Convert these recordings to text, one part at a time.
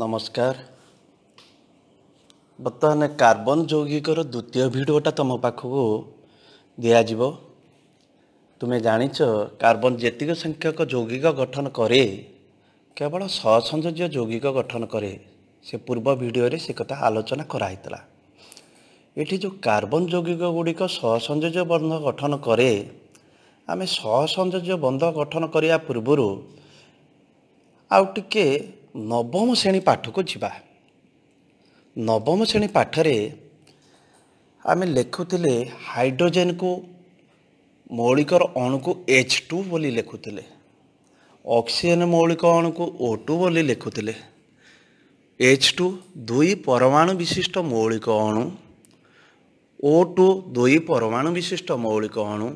ନମସ୍କାର ବର୍ତ୍ତମାନ କାର୍ବନ ଯୌଗିକର ଦ୍ୱିତୀୟ ଭିଡ଼ିଓଟା ତୁମ ପାଖକୁ ଦିଆଯିବ ତୁମେ ଜାଣିଛ କାର୍ବନ ଯେତିକି ସଂଖ୍ୟକ ଯୌଗିକ ଗଠନ କରେ କେବଳ ସହସଞ୍ଜଯ୍ୟ ଯୌଗିକ ଗଠନ କରେ ସେ ପୂର୍ବ ଭିଡ଼ିଓରେ ସେ କଥା ଆଲୋଚନା କରାହେଇଥିଲା ଏଠି ଯେଉଁ କାର୍ବନ ଯୌଗିକ ଗୁଡ଼ିକ ସହସଞ୍ଜଯ୍ୟ ବନ୍ଧ ଗଠନ କରେ ଆମେ ସହସଞ୍ଜଯ୍ୟ ବନ୍ଧ ଗଠନ କରିବା ପୂର୍ବରୁ ଆଉ ଟିକିଏ ନବମ ଶ୍ରେଣୀ ପାଠକୁ ଯିବା ନବମ ଶ୍ରେଣୀ ପାଠରେ ଆମେ ଲେଖୁଥିଲେ ହାଇଡ୍ରୋଜେନ୍କୁ ମୌଳିକର ଅଣୁକୁ ଏଚ୍ ଟୁ ବୋଲି ଲେଖୁଥିଲେ ଅକ୍ସିଜେନ୍ ମୌଳିକ ଅଣୁକୁ ଓ ଟୁ ବୋଲି ଲେଖୁଥିଲେ ଏଚ୍ ଟୁ ଦୁଇ ପରମାଣୁ ବିଶିଷ୍ଟ ମୌଳିକ ଅଣୁ ଓ ଟୁ ଦୁଇ ପରମାଣୁ ବିଶିଷ୍ଟ ମୌଳିକ ଅଣୁ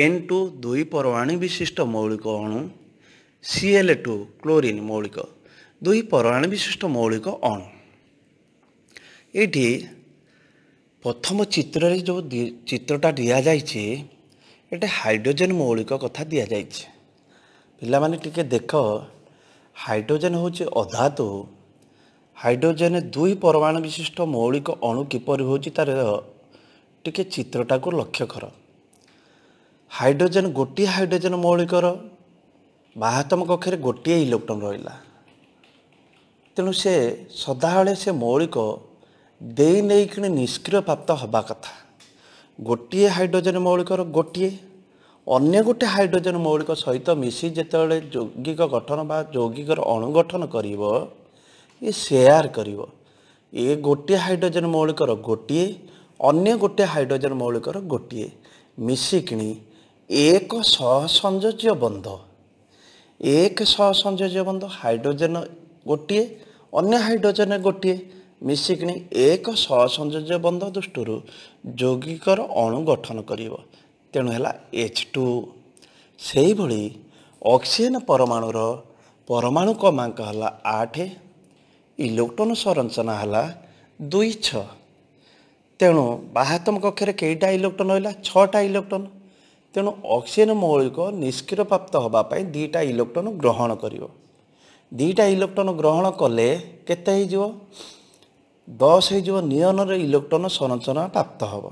ଏନ୍ ଟୁ ଦୁଇ ପରମାଣୁ ବିଶିଷ୍ଟ ମୌଳିକ ଅଣୁ ସିଏଲ୍ ଟୁ କ୍ଲୋରିନ୍ ମୌଳିକ ଦୁଇ ପରମାଣୁ ବିଶିଷ୍ଟ ମୌଳିକ ଅଣୁ ଏଇଠି ପ୍ରଥମ ଚିତ୍ରରେ ଯେଉଁ ଚିତ୍ରଟା ଦିଆଯାଇଛି ଏଠି ହାଇଡ୍ରୋଜେନ୍ ମୌଳିକ କଥା ଦିଆଯାଇଛି ପିଲାମାନେ ଟିକେ ଦେଖ ହାଇଡ୍ରୋଜେନ୍ ହେଉଛି ଅଧାତୁ ହାଇଡ୍ରୋଜେନ୍ ଦୁଇ ପରମାଣୁ ବିଶିଷ୍ଟ ମୌଳିକ ଅଣୁ କିପରି ହେଉଛି ତା'ର ଟିକେ ଚିତ୍ରଟାକୁ ଲକ୍ଷ୍ୟ କର ହାଇଡ୍ରୋଜେନ୍ ଗୋଟିଏ ହାଇଡ୍ରୋଜେନ୍ ମୌଳିକର ମାହାତ୍ମା କକ୍ଷରେ ଗୋଟିଏ ଇଲେକ୍ଟ୍ରୋନ୍ ରହିଲା ତେଣୁ ସେ ସଦାବେଳେ ସେ ମୌଳିକ ଦେଇ ନେଇକିଣି ନିଷ୍କ୍ରିୟ ପ୍ରାପ୍ତ ହେବା କଥା ଗୋଟିଏ ହାଇଡ୍ରୋଜେନ୍ ମୌଳିକର ଗୋଟିଏ ଅନ୍ୟ ଗୋଟିଏ ହାଇଡ୍ରୋଜେନ୍ ମୌଳିକ ସହିତ ମିଶି ଯେତେବେଳେ ଯୌଗିକ ଗଠନ ବା ଯୌଗିକର ଅଣୁଗଠନ କରିବ ଏ ସେୟାର କରିବ ଏ ଗୋଟିଏ ହାଇଡ୍ରୋଜେନ୍ ମୌଳିକର ଗୋଟିଏ ଅନ୍ୟ ଗୋଟିଏ ହାଇଡ୍ରୋଜେନ୍ ମୌଳିକର ଗୋଟିଏ ମିଶିକିଣି ଏକ ସହସଂଯୋଜ୍ୟ ବନ୍ଧ ଏକ ସହ ସଂଯୋଜ୍ୟ ବନ୍ଧ ହାଇଡ୍ରୋଜେନ ଗୋଟିଏ ଅନ୍ୟ ହାଇଡ୍ରୋଜେନ ଗୋଟିଏ ମିଶିକିଣି ଏକ ସହ ସଂଯୋଜ୍ୟ ବନ୍ଧ ଦୃଷ୍ଟିରୁ ଯୌଗିକର ଅଣୁ ଗଠନ କରିବ ତେଣୁ ହେଲା ଏଚ୍ ଟୁ ସେହିଭଳି ଅକ୍ସିଜେନ୍ ପରମାଣୁର ପରମାଣୁ କ୍ରମାଙ୍କ ହେଲା ଆଠ ଇଲେକ୍ଟ୍ରୋନ ସଂରଚନା ହେଲା ଦୁଇ ଛଅ ତେଣୁ ବାହାତମ କକ୍ଷରେ କେଇଟା ଇଲେକ୍ଟ୍ରୋନ ରହିଲା ଛଅଟା ଇଲେକ୍ଟ୍ରୋନ ତେଣୁ ଅକ୍ସିଜେନ୍ ମୌଳିକ ନିଷ୍କ୍ରିୟପ୍ରାପ୍ତ ହେବା ପାଇଁ ଦୁଇଟା ଇଲେକ୍ଟ୍ରୋନ୍ ଗ୍ରହଣ କରିବ ଦୁଇଟା ଇଲେକ୍ଟ୍ରୋନ୍ ଗ୍ରହଣ କଲେ କେତେ ହେଇଯିବ ଦଶ ହେଇଯିବ ନିୟନର ଇଲେକ୍ଟ୍ରନ୍ ସଂରଚନା ପ୍ରାପ୍ତ ହେବ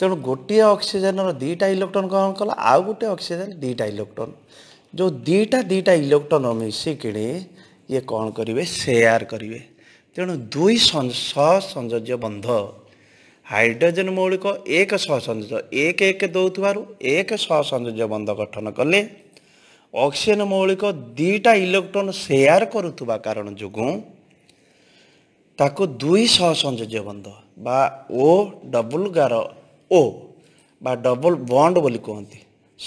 ତେଣୁ ଗୋଟିଏ ଅକ୍ସିଜେନ୍ର ଦୁଇଟା ଇଲେକ୍ଟ୍ରୋନ୍ ଗ୍ରହଣ କଲା ଆଉ ଗୋଟିଏ ଅକ୍ସିଜେନ୍ ଦୁଇଟା ଇଲେକ୍ଟ୍ରୋନ୍ ଯେଉଁ ଦୁଇଟା ଦୁଇଟା ଇଲେକ୍ଟ୍ରନ୍ ମିଶିକିଣି ଇଏ କ'ଣ କରିବେ ସେୟାର କରିବେ ତେଣୁ ଦୁଇ ସହ ସଂଯୋଜ୍ୟ ବନ୍ଧ ହାଇଡ୍ରୋଜେନ୍ ମୌଳିକ ଏକ ସହ ସଂଯୋଜ ଏକ ଏକ ଦେଉଥିବାରୁ ଏକ ସହ ସଂଯୋଜ ବନ୍ଧ ଗଠନ କଲେ ଅକ୍ସିଜେନ୍ ମୌଳିକ ଦୁଇଟା ଇଲେକ୍ଟ୍ରୋନ୍ ସେୟାର କରୁଥିବା କାରଣ ଯୋଗୁଁ ତାକୁ ଦୁଇ ସହ ସଂଯୋଜ ବନ୍ଧ ବା ଓ ଡବଲ ଗାର ଓ ବା ଡବଲ ବଣ୍ଡ ବୋଲି କୁହନ୍ତି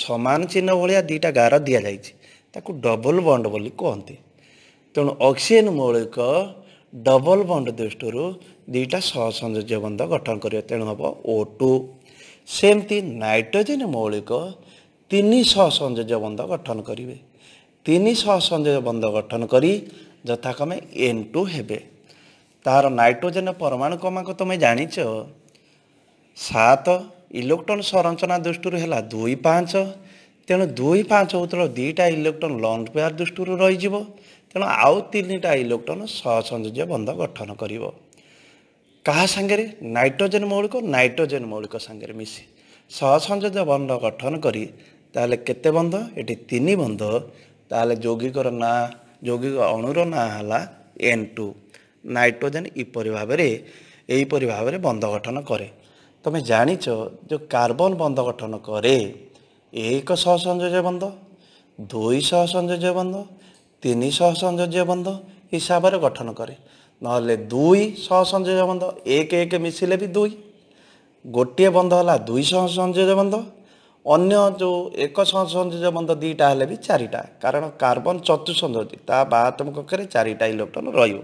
ସମାନ ଚିହ୍ନ ଭଳିଆ ଦୁଇଟା ଗାର ଦିଆଯାଇଛି ତାକୁ ଡବଲ ବଣ୍ଡ ବୋଲି କୁହନ୍ତି ତେଣୁ ଅକ୍ସିଜେନ୍ ମୌଳିକ ଡବଲ ବଣ୍ଡ ଦୃଷ୍ଟିରୁ ଦୁଇଟା ସହସଂଯୋଜ୍ୟ ବନ୍ଧ ଗଠନ କରିବ ତେଣୁ ହେବ ଓ ଟୁ ସେମିତି ନାଇଟ୍ରୋଜେନ୍ ମୌଳିକ ତିନି ସହସଂଯୋଜ୍ୟ ବନ୍ଧ ଗଠନ କରିବେ ତିନି ସହସଂଯୋଜ୍ୟ ବନ୍ଧ ଗଠନ କରି ଯଥାକ୍ରମେ ଏନ୍ ଟୁ ହେବେ ତାହାର ନାଇଟ୍ରୋଜେନ୍ ପରମାଣୁ କ୍ରମାଙ୍କ ତୁମେ ଜାଣିଛ ସାତ ଇଲେକ୍ଟ୍ରୋନ୍ ସଂରଚନା ଦୃଷ୍ଟିରୁ ହେଲା ଦୁଇ ପାଞ୍ଚ ତେଣୁ ଦୁଇ ପାଞ୍ଚ ଉତ୍ତର ଦୁଇଟା ଇଲେକ୍ଟ୍ରୋନ୍ ଲଙ୍ଗ୍ ପେୟାର୍ ଦୃଷ୍ଟିରୁ ରହିଯିବ ତେଣୁ ଆଉ ତିନିଟା ଇଲେକ୍ଟ୍ରୋନ୍ ସହସଂଯୋଜ୍ୟ ବନ୍ଧ ଗଠନ କରିବ କାହା ସାଙ୍ଗରେ ନାଇଟ୍ରୋଜେନ୍ ମୌଳିକ ନାଇଟ୍ରୋଜେନ୍ ମୌଳିକ ସାଙ୍ଗରେ ମିଶି ସହସଂଯୋଜ ବନ୍ଧ ଗଠନ କରି ତାହେଲେ କେତେ ବନ୍ଧ ଏଠି ତିନି ବନ୍ଧ ତାହେଲେ ଯୌଗିକର ନାଁ ଯୌଗିକ ଅଣୁର ନାଁ ହେଲା ଏନ୍ ଟୁ ନାଇଟ୍ରୋଜେନ୍ ଏପରି ଭାବରେ ଏହିପରି ଭାବରେ ବନ୍ଧ ଗଠନ କରେ ତୁମେ ଜାଣିଛ ଯେଉଁ କାର୍ବନ ବନ୍ଧ ଗଠନ କରେ ଏକ ସହସଂଯୋଜ ବନ୍ଧ ଦୁଇ ସହସଂଯୋଜ ବନ୍ଧ ତିନି ସହସଂଯୋଜ ବନ୍ଧ ହିସାବରେ ଗଠନ କରେ ନହେଲେ ଦୁଇ ସଂଯୋଜ ବନ୍ଧ ଏକ ଏକ ମିଶିଲେ ବି ଦୁଇ ଗୋଟିଏ ବନ୍ଧ ହେଲା ଦୁଇ ସଂଯୋଜ ବନ୍ଧ ଅନ୍ୟ ଯେଉଁ ଏକ ସଂଯୋଜ ବନ୍ଧ ଦୁଇଟା ହେଲେ ବି ଚାରିଟା କାରଣ କାର୍ବନ ଚତୁଃସଂଯୋଜି ତା ବାହାତମ କକ୍ଷରେ ଚାରିଟା ଇଲେକ୍ଟ୍ରନ୍ ରହିବ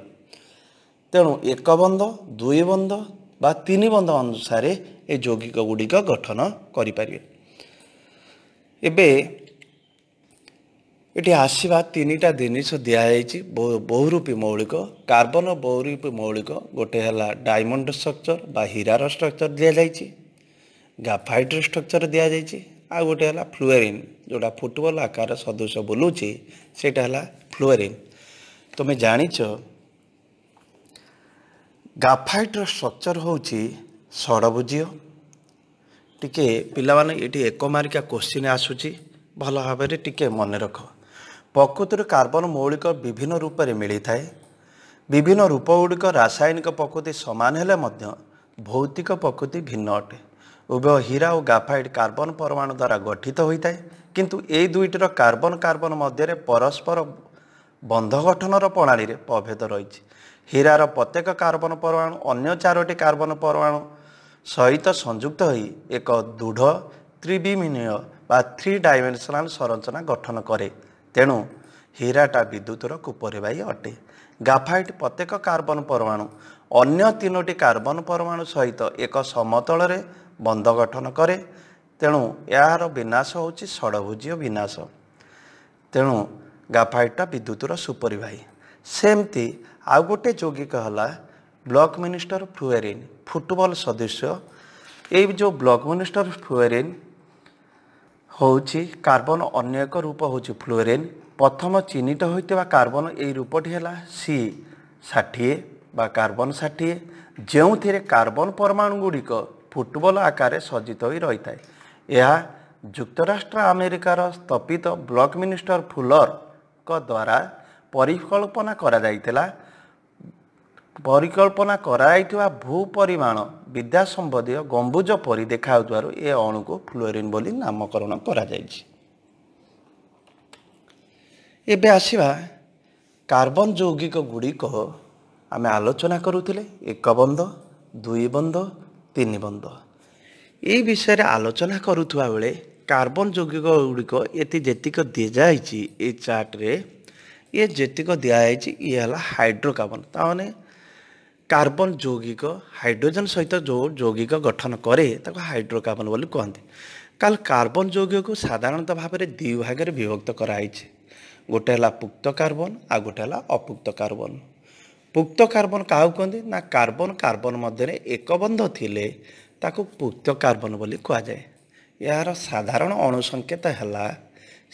ତେଣୁ ଏକ ବନ୍ଧ ଦୁଇ ବନ୍ଧ ବା ତିନି ବନ୍ଧ ଅନୁସାରେ ଏ ଯୌଗିକ ଗୁଡ଼ିକ ଗଠନ କରିପାରିବେ ଏବେ ଏଠି ଆସିବା ତିନିଟା ଜିନିଷ ଦିଆଯାଇଛି ବହୁ ବହୁରୂପୀ ମୌଳିକ କାର୍ବନ ବହୁରୂପୀ ମୌଳିକ ଗୋଟେ ହେଲା ଡାଇମଣ୍ଡ ଷ୍ଟ୍ରକ୍ଚର ବା ହୀରାର ଷ୍ଟ୍ରକ୍ଚର ଦିଆଯାଇଛି ଗାଫାଇଟ୍ର ଷ୍ଟ୍ରକ୍ଚର ଦିଆଯାଇଛି ଆଉ ଗୋଟେ ହେଲା ଫ୍ଲୁଏରିନ୍ ଯେଉଁଟା ଫୁଟବଲ୍ ଆକାର ସଦୃଶ ବୁଲୁଛି ସେଇଟା ହେଲା ଫ୍ଲୁଏରିନ୍ ତୁମେ ଜାଣିଛ ଗାଫାଇଟ୍ର ଷ୍ଟ୍ରକ୍ଚର ହେଉଛି ଷଡ଼ଭୁଜୀୟ ଟିକେ ପିଲାମାନେ ଏଠି ଏକମାରିକା କୋଶ୍ଚିନ୍ ଆସୁଛି ଭଲ ଭାବରେ ଟିକେ ମନେ ରଖ ପ୍ରକୃତିରୁ କାର୍ବନ ମୌଳିକ ବିଭିନ୍ନ ରୂପରେ ମିଳିଥାଏ ବିଭିନ୍ନ ରୂପଗୁଡ଼ିକ ରାସାୟନିକ ପ୍ରକୃତି ସମାନ ହେଲେ ମଧ୍ୟ ଭୌତିକ ପ୍ରକୃତି ଭିନ୍ନ ଅଟେ ଉଭୟ ହୀରା ଓ ଗାଫାଇଟ୍ କାର୍ବନ ପରମାଣୁ ଦ୍ୱାରା ଗଠିତ ହୋଇଥାଏ କିନ୍ତୁ ଏହି ଦୁଇଟିର କାର୍ବନ କାର୍ବନ ମଧ୍ୟରେ ପରସ୍ପର ବନ୍ଧ ଗଠନର ପ୍ରଣାଳୀରେ ପ୍ରଭେଦ ରହିଛି ହୀରାର ପ୍ରତ୍ୟେକ କାର୍ବନ ପରମାଣୁ ଅନ୍ୟ ଚାରୋଟି କାର୍ବନ ପରମାଣୁ ସହିତ ସଂଯୁକ୍ତ ହୋଇ ଏକ ଦୃଢ଼ ତ୍ରିବିମିନୀୟ ବା ଥ୍ରୀ ଡାଇମେନ୍ସନାଲ୍ ସଂରଚନା ଗଠନ କରେ ତେଣୁ ହୀରାଟା ବିଦ୍ୟୁତର କୁପରିବାହୀ ଅଟେ ଗାଫାଇଟ୍ ପ୍ରତ୍ୟେକ କାର୍ବନ ପରମାଣୁ ଅନ୍ୟ ତିନୋଟି କାର୍ବନ ପରମାଣୁ ସହିତ ଏକ ସମତଳରେ ବନ୍ଧ ଗଠନ କରେ ତେଣୁ ଏହାର ବିନାଶ ହେଉଛି ଷଡ଼ଭୁଜୀୟ ବିନାଶ ତେଣୁ ଗାଫାଇଟ୍ଟା ବିଦ୍ୟୁତର ସୁପରିବାହୀ ସେମିତି ଆଉ ଗୋଟିଏ ଯୌଗିକ ହେଲା ବ୍ଲକ୍ ମିନିଷ୍ଟର ଫ୍ଲୁଏରିନ୍ ଫୁଟବଲ୍ ସଦସ୍ୟ ଏଇ ଯେଉଁ ବ୍ଲକ୍ ମିନିଷ୍ଟର ଫ୍ଲୁଏରିନ୍ ହେଉଛି କାର୍ବନ ଅନ୍ୟ ଏକ ରୂପ ହେଉଛି ଫ୍ଲୋରିନ୍ ପ୍ରଥମ ଚିହ୍ନିତ ହୋଇଥିବା କାର୍ବନ ଏଇ ରୂପଟି ହେଲା ସି ଷାଠିଏ ବା କାର୍ବନ ଷାଠିଏ ଯେଉଁଥିରେ କାର୍ବନ ପରମାଣୁ ଗୁଡ଼ିକ ଫୁଟବଲ ଆକାରରେ ସଜ୍ଜିତ ହୋଇ ରହିଥାଏ ଏହା ଯୁକ୍ତରାଷ୍ଟ୍ର ଆମେରିକାର ସ୍ଥପିତ ବ୍ଲକ୍ ମିନିଷ୍ଟର ଫୁଲରଙ୍କ ଦ୍ୱାରା ପରିକଳ୍ପନା କରାଯାଇଥିଲା ପରିକଳ୍ପନା କରାଯାଇଥିବା ଭୂ ପରିମାଣ ବିଦ୍ୟା ସମ୍ବନ୍ଧୀୟ ଗମ୍ବୁଜ ପରି ଦେଖାଯାଉଥିବାରୁ ଏ ଅଣୁକୁ ଫ୍ଲୋରିନ୍ ବୋଲି ନାମକରଣ କରାଯାଇଛି ଏବେ ଆସିବା କାର୍ବନ ଯୌଗିକ ଗୁଡ଼ିକ ଆମେ ଆଲୋଚନା କରୁଥିଲେ ଏକ ବନ୍ଧ ଦୁଇ ବନ୍ଧ ତିନି ବନ୍ଧ ଏ ବିଷୟରେ ଆଲୋଚନା କରୁଥିବା ବେଳେ କାର୍ବନ ଯୌଗିକ ଗୁଡ଼ିକ ଏଠି ଯେତିକ ଦିଆଯାଇଛି ଏ ଚାର୍ଟରେ ଇଏ ଯେତିକ ଦିଆଯାଇଛି ଇଏ ହେଲା ହାଇଡ୍ରୋକାର୍ବନ ତାମାନେ কার্বন যৌগিক হাইড্রোজেন সহিত যে যৌগিক গঠন করে তাকে হাইড্রোকার্বন বলে কুহতি কাল কার্বন যৌগিক সাধারণত ভাবে দুই ভাগে বিভক্ত করা হয়েছে গোটে হল পুক্ত কার্বন আর গোটে হল অপুক্ত কার্বন পুক্ত কার্বন কাহু কুহতি না কার্বন কার্বন মধ্যে একবন্ধ থিলে তাকে পুক্ত কার্বন বলে কুযায় এর সাধারণ অণুসংকেত হল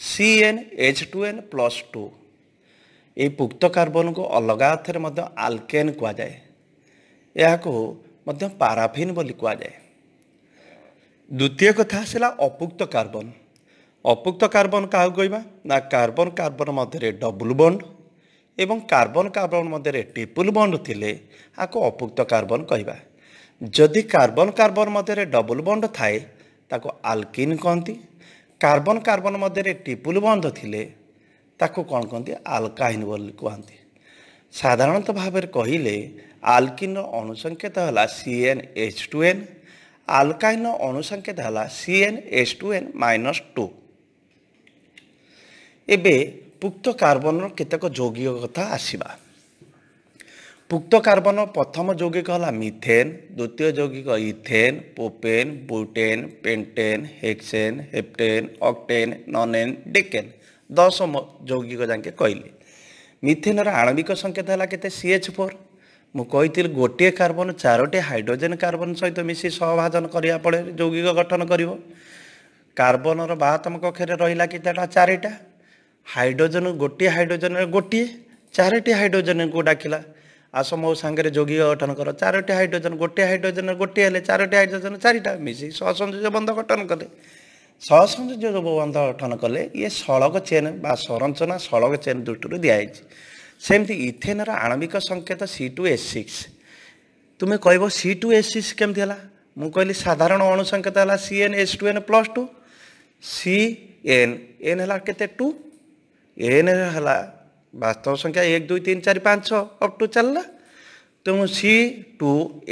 C N H two N plus two এই পুক্ত কার্বনকে অলগা অর্থে আলকেন কুযায় ଏହାକୁ ମଧ୍ୟ ପାରାଫିନ୍ ବୋଲି କୁହାଯାଏ ଦ୍ୱିତୀୟ କଥା ଆସିଲା ଅପୁକ୍ତ କାର୍ବନ ଅପୁକ୍ତ କାର୍ବନ କାହାକୁ କହିବା ନା କାର୍ବନ କାର୍ବନ ମଧ୍ୟରେ ଡବୁଲ ବଣ୍ଡ ଏବଂ କାର୍ବନ କାର୍ବନ ମଧ୍ୟରେ ଟ୍ରିପୁଲ ବଣ୍ଡ ଥିଲେ ଏହାକୁ ଅପୁକ୍ତ କାର୍ବନ କହିବା ଯଦି କାର୍ବନ କାର୍ବନ ମଧ୍ୟରେ ଡବୁଲ ବଣ୍ଡ ଥାଏ ତାକୁ ଆଲକିନ୍ କହନ୍ତି କାର୍ବନ କାର୍ବନ ମଧ୍ୟରେ ଟ୍ରିପୁଲ ବନ୍ଧ ଥିଲେ ତାକୁ କ'ଣ କହନ୍ତି ଆଲକାହିନ୍ ବୋଲି କୁହନ୍ତି ସାଧାରଣତ ଭାବରେ କହିଲେ ଆଲକିନ୍ର ଅଣୁସଂକେତ ହେଲା C N H two N ଆଲକାଇନ୍ର ଅଣୁସଂକେତ ହେଲା C N H two N minus two ଏବେ ପୁକ୍ତ କାର୍ବନର କେତେକ ଯୌଗିକ କଥା ଆସିବା ପୁକ୍ତ କାର୍ବନର ପ୍ରଥମ ଯୌଗିକ ହେଲା ମିଥେନ୍ ଦ୍ୱିତୀୟ ଯୌଗିକ ଇଥେନ୍ ପୋପେନ୍ ବୁଟେନ୍ ପେଣ୍ଟେନ୍ ହେକ୍ସେନ୍ ହେପ୍ଟେନ୍ ଅକ୍ଟେନ୍ ନନେନ୍ ଡେକେନ୍ ଦଶ ଯୌଗିକ ଯାକେ କହିଲେ ମିଥେନର ଆଣବିକ ସଂକେତ ହେଲା କେତେ ସି ଏଚ୍ ଫୋର୍ ମୁଁ କହିଥିଲି ଗୋଟିଏ କାର୍ବନ ଚାରୋଟି ହାଇଡ୍ରୋଜେନ୍ କାର୍ବନ ସହିତ ମିଶି ସହଭାଜନ କରିବା ଫଳରେ ଯୌଗିକ ଗଠନ କରିବ କାର୍ବନର ବାହାତମ କକ୍ଷରେ ରହିଲା କେତେଟା ଚାରିଟା ହାଇଡ୍ରୋଜେନ୍ ଗୋଟିଏ ହାଇଡ୍ରୋଜେନ୍ରେ ଗୋଟିଏ ଚାରୋଟି ହାଇଡ୍ରୋଜେନ୍କୁ ଡାକିଲା ଆସ ମୋ ସାଙ୍ଗରେ ଯୌଗିକ ଗଠନ କର ଚାରୋଟି ହାଇଡ୍ରୋଜେନ୍ ଗୋଟିଏ ହାଇଡ୍ରୋଜେନ୍ ଗୋଟିଏ ହେଲେ ଚାରୋଟି ହାଇଡ୍ରୋଜେନ୍ ଚାରିଟା ମିଶି ସହସଂଯୋଜ ବନ୍ଧ ଗଠନ କଲେ ସହସଂଯୋଗ୍ୟ ଗୋପବନ୍ଧ ଗଠନ କଲେ ଇଏ ସଳକ ଚେନ୍ ବା ସଂରଚନା ସଳକ ଚେନ୍ ଦୃଷ୍ଟିରୁ ଦିଆଯାଇଛି ସେମିତି ଇଥେନ୍ର ଆଣବିକ ସଂକେତ ସି ଟୁ ଏସ୍ ସିକ୍ସ ତୁମେ କହିବ ସି ଟୁ ଏସ୍ ସିକ୍ସ କେମିତି ହେଲା ମୁଁ କହିଲି ସାଧାରଣ ଅଣୁ ସଂକେତ ହେଲା C N S two N plus two C N N ହେଲା କେତେ ଟୁ ଏନ୍ ହେଲା ବାସ୍ତବ ସଂଖ୍ୟା ଏକ ଦୁଇ ତିନି ଚାରି ପାଞ୍ଚ ଛଅ ଅପ୍ ଟୁ ଚାଲିଲା ତେଣୁ C two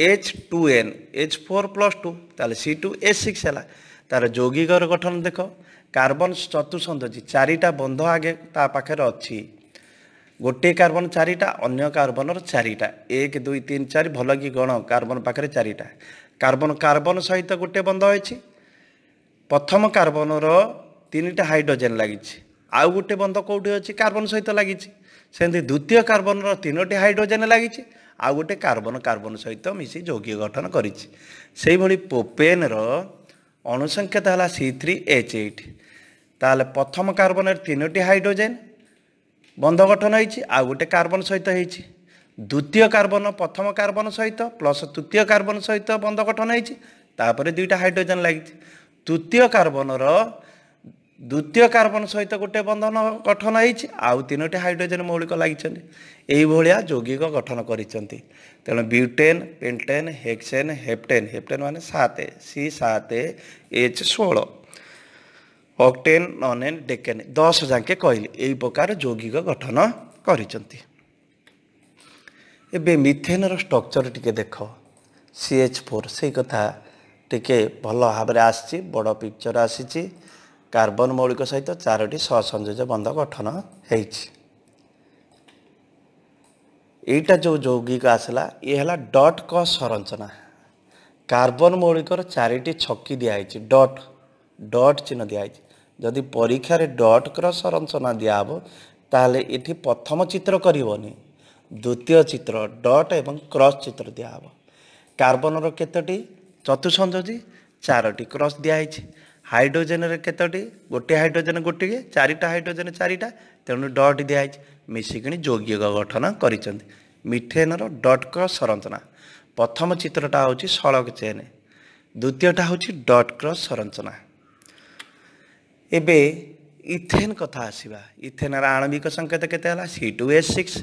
H two N H four plus two ତାହେଲେ ସି ଟୁ ଏଚ୍ ସିକ୍ସ ହେଲା তার যৌগিকর গঠন দেখ কার্বন চতুঃসন্ধি চারিটা বন্ধ আগে তা পাখে অছি ଗୋଟିଏ କାର୍ବନ ଚାରିଟା ଅନ୍ୟ କାର୍ବନର ଚାରିଟା ଏକ ଦୁଇ ତିନି ଚାରି ଭଲ କି ଗଣ କାର୍ବନ ପାଖରେ ଚାରିଟା କାର୍ବନ କାର୍ବନ ସହିତ ଗୋଟିଏ ବନ୍ଧ ଅଛି ପ୍ରଥମ କାର୍ବନର ତିନିଟା ହାଇଡ୍ରୋଜେନ୍ ଲାଗିଛି ଆଉ ଗୋଟେ ବନ୍ଧ କେଉଁଠି ଅଛି କାର୍ବନ ସହିତ ଲାଗିଛି ସେମିତି ଦ୍ୱିତୀୟ କାର୍ବନର ତିନୋଟି ହାଇଡ୍ରୋଜେନ୍ ଲାଗିଛି ଆଉ ଗୋଟେ କାର୍ବନ କାର୍ବନ ସହିତ ମିଶି ଯୌଗିକ ଗଠନ କରିଛି ସେଇଭଳି ପୋପେନ୍ର ଅଣୁସଂଖ୍ୟତା ହେଲା ସି ଥ୍ରୀ ଏଚ୍ ଏଇଟ୍ ତାହେଲେ ପ୍ରଥମ କାର୍ବନରେ ତିନୋଟି ହାଇଡ୍ରୋଜେନ୍ ବନ୍ଧ ଗଠନ ହେଇଛି ଆଉ ଗୋଟେ କାର୍ବନ ସହିତ ହେଇଛି ଦ୍ୱିତୀୟ କାର୍ବନ ପ୍ରଥମ କାର୍ବନ ସହିତ ପ୍ଲସ୍ ତୃତୀୟ କାର୍ବନ ସହିତ ବନ୍ଧ ଗଠନ ହେଇଛି ତାପରେ ଦୁଇଟା ହାଇଡ୍ରୋଜେନ୍ ଲାଗିଛି ତୃତୀୟ କାର୍ବନର ଦ୍ୱିତୀୟ କାର୍ବନ ସହିତ ଗୋଟିଏ ବନ୍ଧନ ଗଠନ ହେଇଛି ଆଉ ତିନୋଟି ହାଇଡ୍ରୋଜେନ୍ ମୌଳିକ ଲାଗିଛନ୍ତି ଏଇଭଳିଆ ଯୌଗିକ ଗଠନ କରିଛନ୍ତି ତେଣୁ ବ୍ୟୁଟେନ୍ ପେଣ୍ଟେନ୍ ହେକ୍ସେନ୍ ହେପ୍ଟେନ୍ ହେପ୍ଟେନ୍ ମାନେ ସାତ ସି ସାତ ଏଚ୍ ଷୋହଳ ଅକ୍ଟେନ୍ ନନେନ୍ ଡେକେନ୍ ଦଶ ଯାକେ କହିଲି ଏଇ ପ୍ରକାର ଯୌଗିକ ଗଠନ କରିଛନ୍ତି ଏବେ ମିଥେନର ଷ୍ଟ୍ରକ୍ଚର୍ ଟିକେ ଦେଖ ସି ଏଚ୍ ଫୋର୍ ସେଇ କଥା ଟିକେ ଭଲ ଭାବରେ ଆସିଛି ବଡ଼ ପିକ୍ଚର୍ ଆସିଛି କାର୍ବନ ମୌଳିକ ସହିତ ଚାରୋଟି ସହସଂଯୋଜ ବନ୍ଧ ଗଠନ ହେଇଛି ଏଇଟା ଯେଉଁ ଯୌଗିକ ଆସିଲା ଇଏ ହେଲା ଡଟ୍ କ ସଂରଚନା କାର୍ବନ ମୌଳିକର ଚାରିଟି ଛକି ଦିଆହେଇଛି ଡଟ୍ ଡଟ୍ ଚିହ୍ନ ଦିଆହେଇଛି ଯଦି ପରୀକ୍ଷାରେ ଡଟ୍ କ ସଂରଚନା ଦିଆହେବ ତାହେଲେ ଏଠି ପ୍ରଥମ ଚିତ୍ର କରିବନି ଦ୍ୱିତୀୟ ଚିତ୍ର ଡଟ୍ ଏବଂ କ୍ରସ୍ ଚିତ୍ର ଦିଆହେବ କାର୍ବନର କେତୋଟି ଚତୁଃସଂଯୋଜି ଚାରୋଟି କ୍ରସ୍ ଦିଆହେଇଛି ହାଇଡ୍ରୋଜେନ୍ରେ କେତୋଟି ଗୋଟିଏ ହାଇଡ୍ରୋଜେନ୍ ଗୋଟିଏ ଚାରିଟା ହାଇଡ୍ରୋଜେନ୍ ଚାରିଟା ତେଣୁ ଡଟ୍ ଦିଆହେଇଛି ମିଶିକିଣି ଯୌଗିକ ଗଠନ କରିଛନ୍ତି ମିଥେନର ଡଟ୍କ ସଂରଚନା ପ୍ରଥମ ଚିତ୍ରଟା ହେଉଛି ସଳକ ଚେନ୍ ଦ୍ୱିତୀୟଟା ହେଉଛି ଡଟ୍ କ୍ରସ୍ ସଂରଚନା ଏବେ ଇଥେନ୍ କଥା ଆସିବା ଇଥେନ୍ର ଆଣବିକ ସଂକେତ କେତେ ହେଲା ସି ଟୁ ଏସ୍ ସିକ୍ସ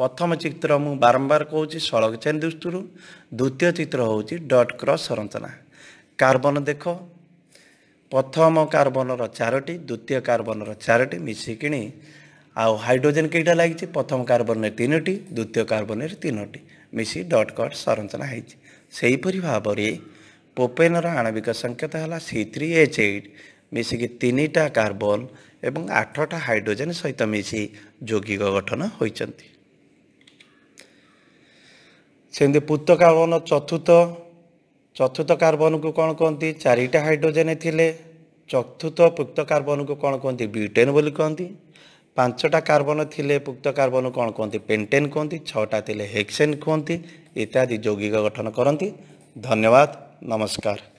ପ୍ରଥମ ଚିତ୍ର ମୁଁ ବାରମ୍ବାର କହୁଛି ସଳକ ଚେନ୍ ଦୃଷ୍ଟିରୁ ଦ୍ୱିତୀୟ ଚିତ୍ର ହେଉଛି ଡଟ୍ କ୍ରସ୍ ସଂରଚନା କାର୍ବନ ଦେଖ ପ୍ରଥମ କାର୍ବନର ଚାରୋଟି ଦ୍ୱିତୀୟ କାର୍ବନର ଚାରୋଟି ମିଶିକିଣି ଆଉ ହାଇଡ୍ରୋଜେନ୍ କେଇଟା ଲାଗିଛି ପ୍ରଥମ କାର୍ବନରେ ତିନୋଟି ଦ୍ୱିତୀୟ କାର୍ବନରେ ତିନୋଟି ମିଶି ଡଟ୍ କଟ୍ ସଂରଚନା ହୋଇଛି ସେହିପରି ଭାବରେ ପୋପେନର ଆଣବିକ ସଂକେତ ହେଲା ସି ଥ୍ରୀ ଏଚ୍ ଏଇଟ୍ ମିଶିକି ତିନିଟା କାର୍ବନ ଏବଂ ଆଠଟା ହାଇଡ୍ରୋଜେନ୍ ସହିତ ମିଶି ଯୌଗିକ ଗଠନ ହୋଇଛନ୍ତି ସେମିତି ପୂତ କାର୍ବନ ଚତୁର୍ଥ ଚତୁର୍ଥ କାର୍ବନକୁ କ'ଣ କହନ୍ତି ଚାରିଟା ହାଇଡ୍ରୋଜେନ୍ ଥିଲେ ଚତୁର୍ଥ ପୁକ୍ତ କାର୍ବନକୁ କ'ଣ କହନ୍ତି ବ୍ୟୁଟେନ୍ ବୋଲି କହନ୍ତି ପାଞ୍ଚଟା କାର୍ବନ ଥିଲେ ପୁକ୍ତ କାର୍ବନ କ'ଣ କହନ୍ତି ପେଣ୍ଟେନ୍ କୁହନ୍ତି ଛଅଟା ଥିଲେ ହେକ୍ସେନ୍ କୁହନ୍ତି ଇତ୍ୟାଦି ଯୌଗିକ ଗଠନ କରନ୍ତି ଧନ୍ୟବାଦ ନମସ୍କାର